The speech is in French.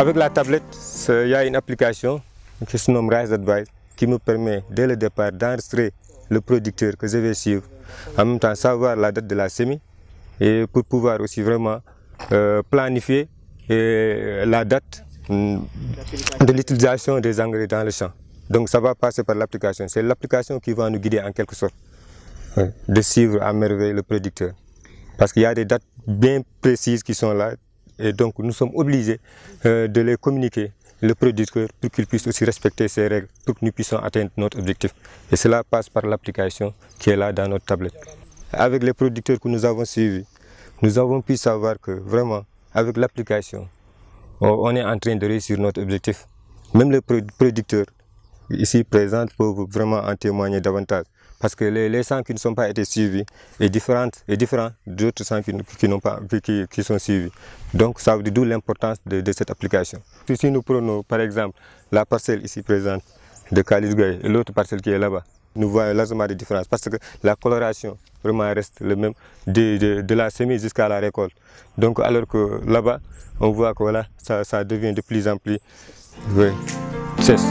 Avec la tablette, il y a une application qui se nomme Rise Advice qui me permet dès le départ d'enregistrer le producteur que je vais suivre, en même temps savoir la date de la semis et pour pouvoir aussi vraiment euh, planifier euh, la date mm, de l'utilisation des engrais dans le champ. Donc ça va passer par l'application. C'est l'application qui va nous guider en quelque sorte, de suivre à merveille le producteur. Parce qu'il y a des dates bien précises qui sont là, et donc, nous sommes obligés euh, de les communiquer, le producteur, pour qu'il puisse aussi respecter ces règles, pour que nous puissions atteindre notre objectif. Et cela passe par l'application qui est là dans notre tablette. Avec les producteurs que nous avons suivis, nous avons pu savoir que vraiment, avec l'application, on est en train de réussir notre objectif. Même les producteurs ici présents peuvent vraiment en témoigner davantage. Parce que les, les sangs qui ne sont pas été suivis est différent, est différent d'autres sangs qui, n'ont pas, qui, qui, sont suivis. Donc ça veut dire d'où l'importance de, cette application. Si nous prenons par exemple la parcelle ici présente de Khalid et l'autre parcelle qui est là-bas, nous voyons largement des différences parce que la coloration vraiment reste le même de, de, la semis jusqu'à la récolte. Donc alors que là-bas, on voit que voilà, ça, ça, devient de plus en plus oui, cesse.